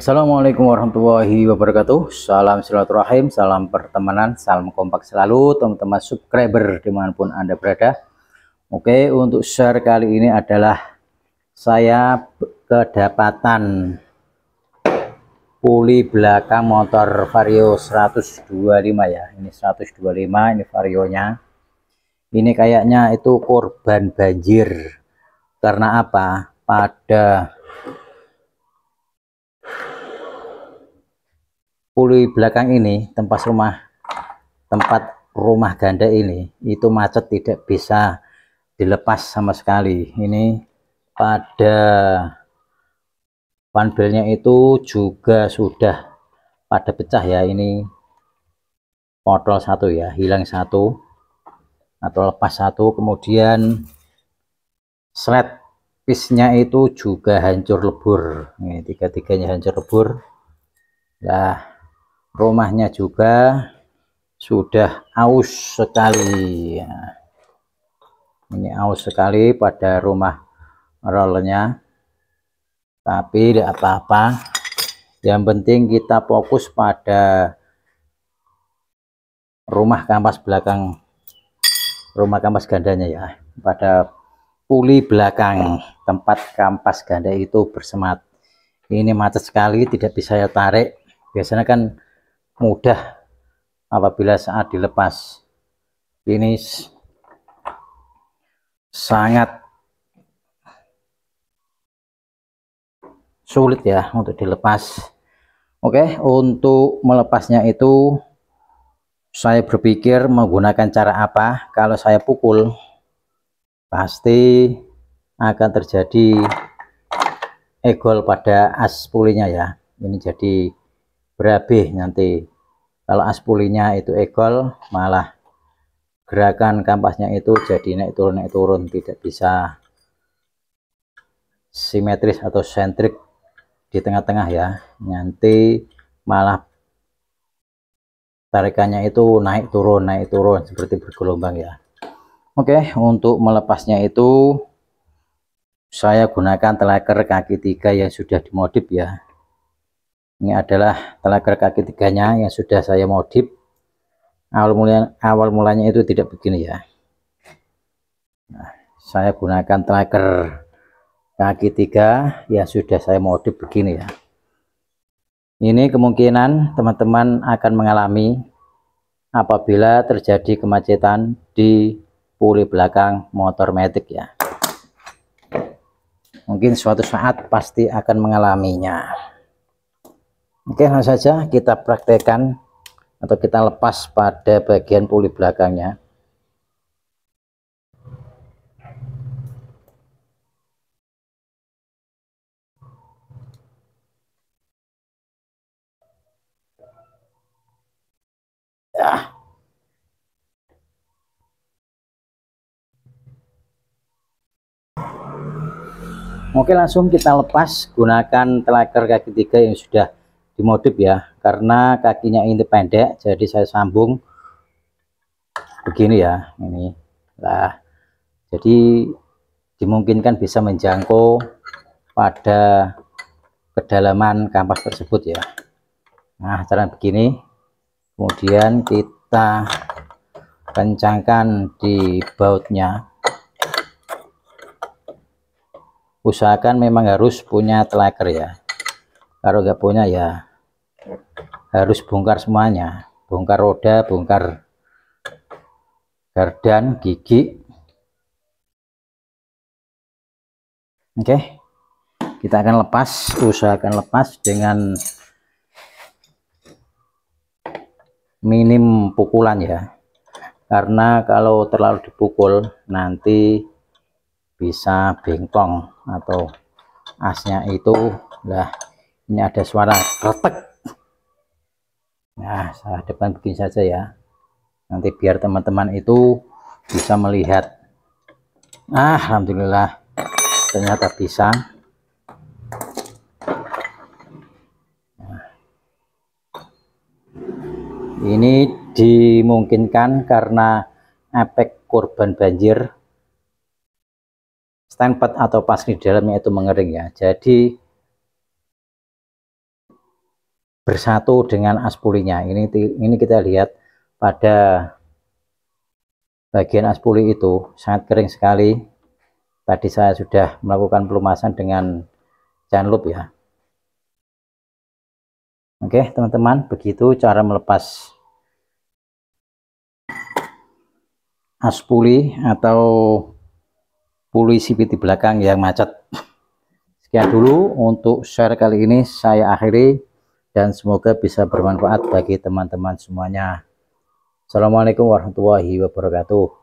Assalamualaikum warahmatullahi wabarakatuh Salam silaturahim, salam pertemanan, salam kompak selalu teman-teman subscriber dimanapun Anda berada Oke untuk share kali ini adalah saya kedapatan puli belakang motor vario 125 ya ini 125 ini nya. ini kayaknya itu korban banjir karena apa pada di belakang ini tempat rumah tempat rumah ganda ini itu macet tidak bisa dilepas sama sekali ini pada panbelnya itu juga sudah pada pecah ya ini potol satu ya hilang satu atau lepas satu kemudian sled pisnya itu juga hancur lebur ini tiga-tiganya hancur lebur lah rumahnya juga sudah aus sekali ya. ini aus sekali pada rumah rollnya tapi tidak apa-apa yang penting kita fokus pada rumah kampas belakang rumah kampas gandanya ya pada puli belakang tempat kampas ganda itu bersemat ini macet sekali tidak bisa saya tarik biasanya kan mudah apabila saat dilepas ini sangat sulit ya untuk dilepas Oke untuk melepasnya itu saya berpikir menggunakan cara apa kalau saya pukul pasti akan terjadi egol pada as pulinya ya ini jadi berabe nanti kalau aspulinya itu equal, malah gerakan kampasnya itu jadi naik turun naik turun tidak bisa simetris atau sentrik di tengah-tengah ya nanti malah tarikannya itu naik turun naik turun seperti bergelombang ya Oke untuk melepasnya itu saya gunakan telaker kaki tiga yang sudah dimodif ya ini adalah telaga kaki tiganya yang sudah saya modif awal mulanya awal mulanya itu tidak begini ya nah, saya gunakan telaga kaki tiga yang sudah saya modif begini ya ini kemungkinan teman-teman akan mengalami apabila terjadi kemacetan di puli belakang motor metik ya mungkin suatu saat pasti akan mengalaminya Oke, langsung saja kita praktekkan atau kita lepas pada bagian puli belakangnya. Ya. Oke langsung kita lepas gunakan tracker kaki tiga yang sudah dimodif ya karena kakinya ini pendek jadi saya sambung begini ya ini lah jadi dimungkinkan bisa menjangkau pada kedalaman kampas tersebut ya nah cara begini kemudian kita kencangkan di bautnya usahakan memang harus punya tracker ya kalau nggak punya ya harus bongkar semuanya bongkar roda bongkar gardan gigi oke kita akan lepas usahakan lepas dengan minim pukulan ya karena kalau terlalu dipukul nanti bisa bengkong atau asnya itu lah ini ada suara kretek nah salah depan begini saja ya nanti biar teman-teman itu bisa melihat Nah, Alhamdulillah ternyata bisa nah, ini dimungkinkan karena efek korban banjir Stand atau pas di dalamnya itu mengering ya jadi bersatu dengan aspulinya. Ini ini kita lihat pada bagian aspuli itu sangat kering sekali. Tadi saya sudah melakukan pelumasan dengan janlup ya. Oke, teman-teman, begitu cara melepas aspuli atau puli sipit di belakang yang macet. Sekian dulu untuk share kali ini saya akhiri dan semoga bisa bermanfaat bagi teman-teman semuanya. Assalamualaikum warahmatullahi wabarakatuh.